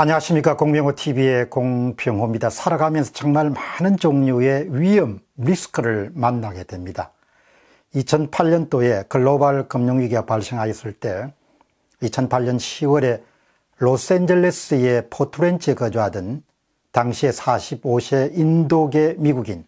안녕하십니까 공병호TV의 공병호입니다. 살아가면서 정말 많은 종류의 위험, 리스크를 만나게 됩니다. 2008년도에 글로벌 금융위기가 발생하였을 때 2008년 10월에 로스앤젤레스의 포트렌치에 거주하던 당시에 45세 인도계 미국인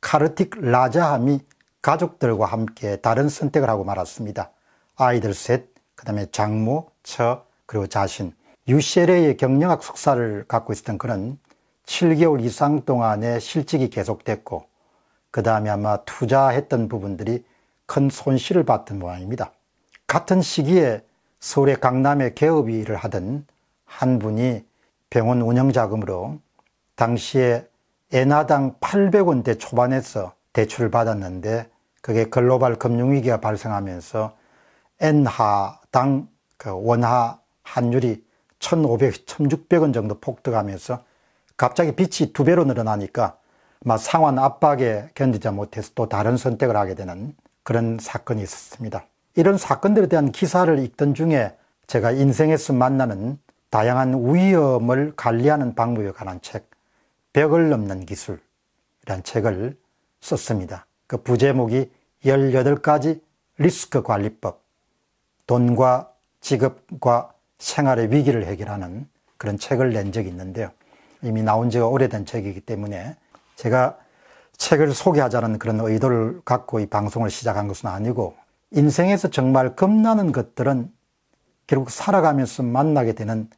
카르틱 라자함이 가족들과 함께 다른 선택을 하고 말았습니다. 아이들 셋, 그 다음에 장모, 처, 그리고 자신 u c l a 의 경영학 석사를 갖고 있었던 그는 7개월 이상 동안의 실직이 계속됐고 그 다음에 아마 투자했던 부분들이 큰 손실을 받던 모양입니다. 같은 시기에 서울의 강남에 개업 일을 하던 한 분이 병원 운영자금으로 당시에 애나당 800원대 초반에서 대출을 받았는데 그게 글로벌 금융위기가 발생하면서 엔하당 그원하 환율이 1,500, 1,600원 정도 폭등하면서 갑자기 빛이 두 배로 늘어나니까 아마 상환 압박에 견디지 못해서 또 다른 선택을 하게 되는 그런 사건이 있었습니다. 이런 사건들에 대한 기사를 읽던 중에 제가 인생에서 만나는 다양한 위험을 관리하는 방법에 관한 책, 벽을 넘는 기술이란 책을 썼습니다. 그 부제목이 18가지 리스크 관리법, 돈과 직업과 생활의 위기를 해결하는 그런 책을 낸 적이 있는데요. 이미 나온 지가 오래된 책이기 때문에 제가 책을 소개하자는 그런 의도를 갖고 이 방송을 시작한 것은 아니고 인생에서 정말 겁나는 것들은 결국 살아가면서 만나게 되는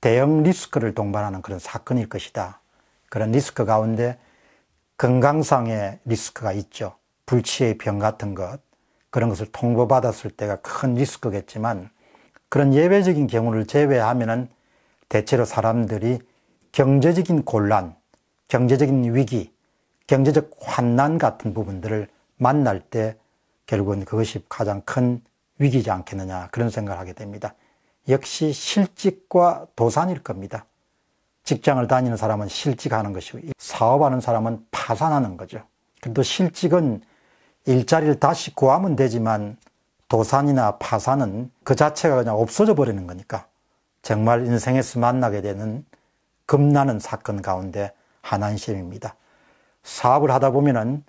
대형 리스크를 동반하는 그런 사건일 것이다. 그런 리스크 가운데 건강상의 리스크가 있죠. 불치의 병 같은 것, 그런 것을 통보받았을 때가 큰 리스크겠지만 그런 예외적인 경우를 제외하면 대체로 사람들이 경제적인 곤란, 경제적인 위기, 경제적 환난 같은 부분들을 만날 때 결국은 그것이 가장 큰 위기지 않겠느냐 그런 생각을 하게 됩니다. 역시 실직과 도산일 겁니다. 직장을 다니는 사람은 실직하는 것이고 사업하는 사람은 파산하는 거죠. 그래도 실직은 일자리를 다시 구하면 되지만 도산이나 파산은 그 자체가 그냥 없어져 버리는 거니까 정말 인생에서 만나게 되는 겁나는 사건 가운데 하나인 셈입니다. 사업을 하다 보면은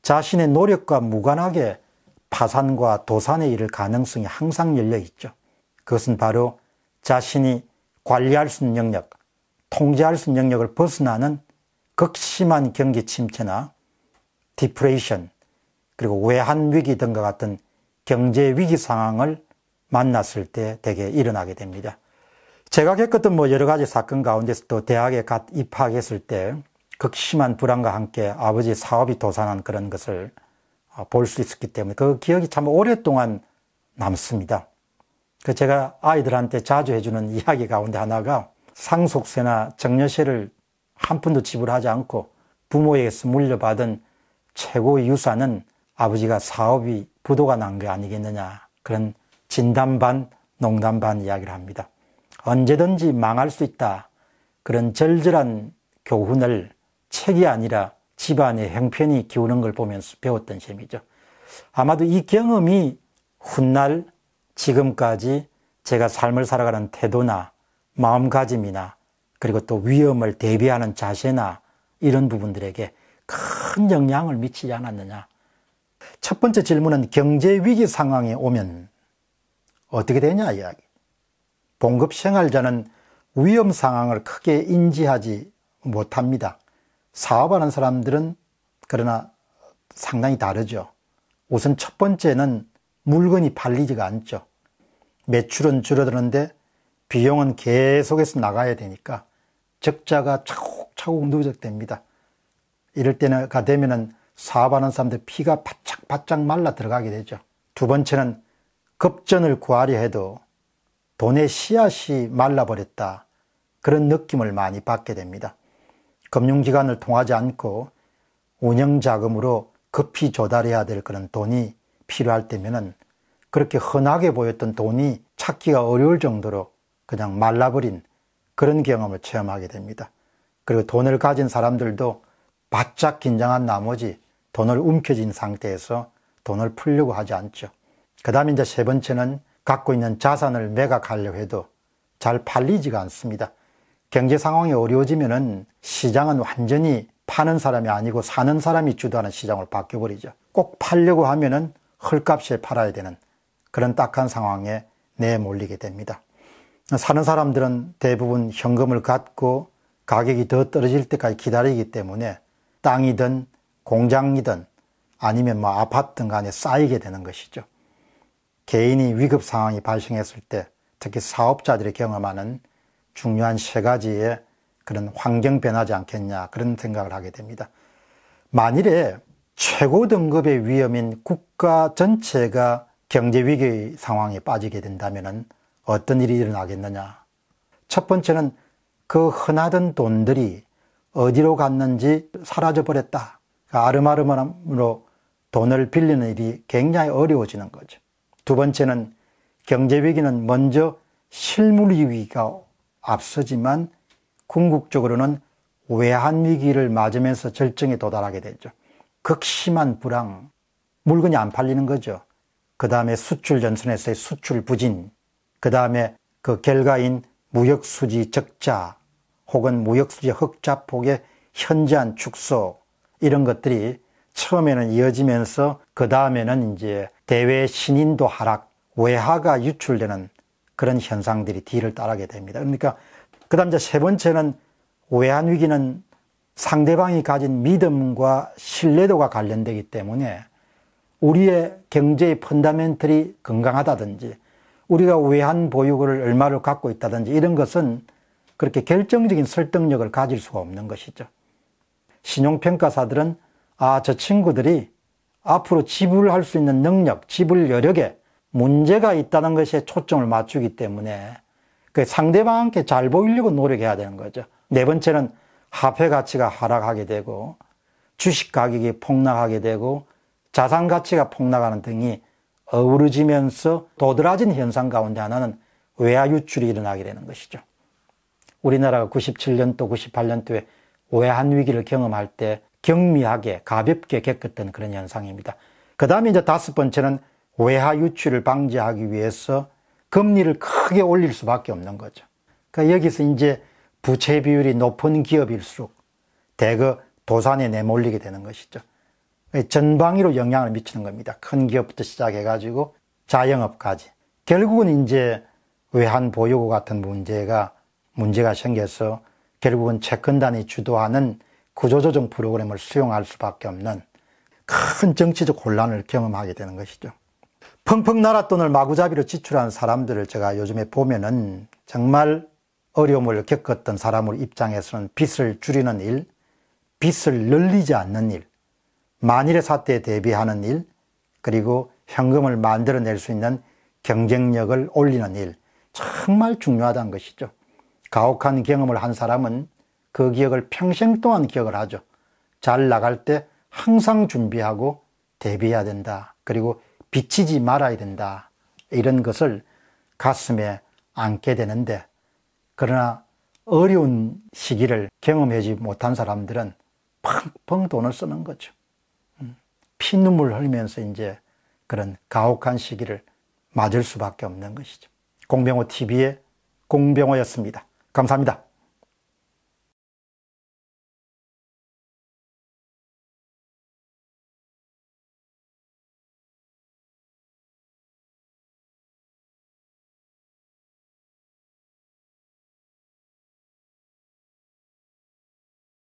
자신의 노력과 무관하게 파산과 도산에 이를 가능성이 항상 열려 있죠. 그것은 바로 자신이 관리할 수 있는 영역, 통제할 수 있는 영역을 벗어나는 극심한 경기 침체나 디프레이션, 그리고 외환 위기 등과 같은 경제 위기 상황을 만났을 때 되게 일어나게 됩니다. 제가 겪었던 뭐 여러 가지 사건 가운데서 또 대학에 갓 입학했을 때 극심한 불안과 함께 아버지 사업이 도산한 그런 것을 아, 볼수 있었기 때문에 그 기억이 참 오랫동안 남습니다. 그 제가 아이들한테 자주 해주는 이야기 가운데 하나가 상속세나 정려세를 한 푼도 지불하지 않고 부모에게서 물려받은 최고 의 유산은 아버지가 사업이 부도가 난 게 아니겠느냐 그런 진담 반 농담 반 이야기를 합니다. 언제든지 망할 수 있다 그런 절절한 교훈을 책이 아니라 집안의 형편이 기우는 걸 보면서 배웠던 셈이죠. 아마도 이 경험이 훗날 지금까지 제가 삶을 살아가는 태도나 마음가짐이나 그리고 또 위험을 대비하는 자세나 이런 부분들에게 큰 영향을 미치지 않았느냐 첫 번째 질문은 경제 위기 상황에 오면 어떻게 되냐 이야기. 봉급 생활자는 위험 상황을 크게 인지하지 못합니다. 사업하는 사람들은 그러나 상당히 다르죠. 우선 첫 번째는 물건이 팔리지가 않죠. 매출은 줄어드는데 비용은 계속해서 나가야 되니까 적자가 차곡차곡 누적됩니다. 이럴 때가 되면은 사업하는 사람들 피가 바짝 바짝 말라 들어가게 되죠. 두 번째는 급전을 구하려 해도 돈의 씨앗이 말라버렸다. 그런 느낌을 많이 받게 됩니다. 금융기관을 통하지 않고 운영자금으로 급히 조달해야 될 그런 돈이 필요할 때면은 그렇게 흔하게 보였던 돈이 찾기가 어려울 정도로 그냥 말라버린 그런 경험을 체험하게 됩니다. 그리고 돈을 가진 사람들도 바짝 긴장한 나머지 돈을 움켜쥔 상태에서 돈을 풀려고 하지 않죠. 그 다음에 이제 세 번째는 갖고 있는 자산을 매각하려 해도 잘 팔리지가 않습니다. 경제 상황이 어려워지면은 시장은 완전히 파는 사람이 아니고 사는 사람이 주도하는 시장으로 바뀌어버리죠. 꼭 팔려고 하면은 헐값에 팔아야 되는 그런 딱한 상황에 내몰리게 됩니다. 사는 사람들은 대부분 현금을 갖고 가격이 더 떨어질 때까지 기다리기 때문에 땅이든 공장이든 아니면 뭐 아파트든 간에 쌓이게 되는 것이죠. 개인이 위급 상황이 발생했을 때 특히 사업자들이 경험하는 중요한 세 가지의 그런 환경 변화지 않겠냐 그런 생각을 하게 됩니다. 만일에 최고 등급의 위험인 국가 전체가 경제 위기 상황에 빠지게 된다면 어떤 일이 일어나겠느냐. 첫 번째는 그 흔하던 돈들이 어디로 갔는지 사라져 버렸다. 그러니까 아름아름으로 돈을 빌리는 일이 굉장히 어려워지는 거죠. 두 번째는 경제위기는 먼저 실물위기가 앞서지만 궁극적으로는 외환위기를 맞으면서 절정에 도달하게 되죠. 극심한 불황, 물건이 안 팔리는 거죠. 그 다음에 수출 전선에서의 수출 부진, 그 다음에 그 결과인 무역수지 적자 혹은 무역수지 흑자폭의 현저한 축소, 이런 것들이 처음에는 이어지면서 그 다음에는 이제 대외 신인도 하락, 외화가 유출되는 그런 현상들이 뒤를 따라게 됩니다. 그러니까 그 다음 이제 세 번째는 외환 위기는 상대방이 가진 믿음과 신뢰도가 관련되기 때문에 우리의 경제의 펀다멘털이 건강하다든지 우리가 외환 보유고를 얼마를 갖고 있다든지 이런 것은 그렇게 결정적인 설득력을 가질 수가 없는 것이죠. 신용평가사들은 아, 저 친구들이 앞으로 지불할 수 있는 능력, 지불 여력에 문제가 있다는 것에 초점을 맞추기 때문에 그 상대방한테 잘 보이려고 노력해야 되는 거죠. 네 번째는 화폐 가치가 하락하게 되고 주식 가격이 폭락하게 되고 자산 가치가 폭락하는 등이 어우러지면서 도드라진 현상 가운데 하나는 외화 유출이 일어나게 되는 것이죠. 우리나라가 97년도, 98년도에 오해한 위기를 경험할 때 경미하게 가볍게 겪었던 그런 현상입니다. 그 다음에 이제 다섯 번째는 외화 유출을 방지하기 위해서 금리를 크게 올릴 수밖에 없는 거죠. 그러니까 여기서 이제 부채 비율이 높은 기업일수록 대거 도산에 내몰리게 되는 것이죠. 전방위로 영향을 미치는 겁니다. 큰 기업부터 시작해가지고 자영업까지. 결국은 이제 외환 보유고 같은 문제가 문제가 생겨서 결국은 채권단이 주도하는 구조조정 프로그램을 수용할 수밖에 없는 큰 정치적 혼란을 경험하게 되는 것이죠. 펑펑 날았돈을 마구잡이로 지출한 사람들을 제가 요즘에 보면은 정말 어려움을 겪었던 사람을 입장에서는 빚을 줄이는 일, 빚을 늘리지 않는 일, 만일의 사태에 대비하는 일, 그리고 현금을 만들어낼 수 있는 경쟁력을 올리는 일, 정말 중요하다는 것이죠. 가혹한 경험을 한 사람은 그 기억을 평생 동안 기억을 하죠. 잘 나갈 때 항상 준비하고 대비해야 된다. 그리고 비치지 말아야 된다. 이런 것을 가슴에 안게 되는데 그러나 어려운 시기를 경험하지 못한 사람들은 펑펑 돈을 쓰는 거죠. 음, 피눈물 흘리면서 이제 그런 가혹한 시기를 맞을 수밖에 없는 것이죠. 공병호 TV의 공병호였습니다. 감사합니다.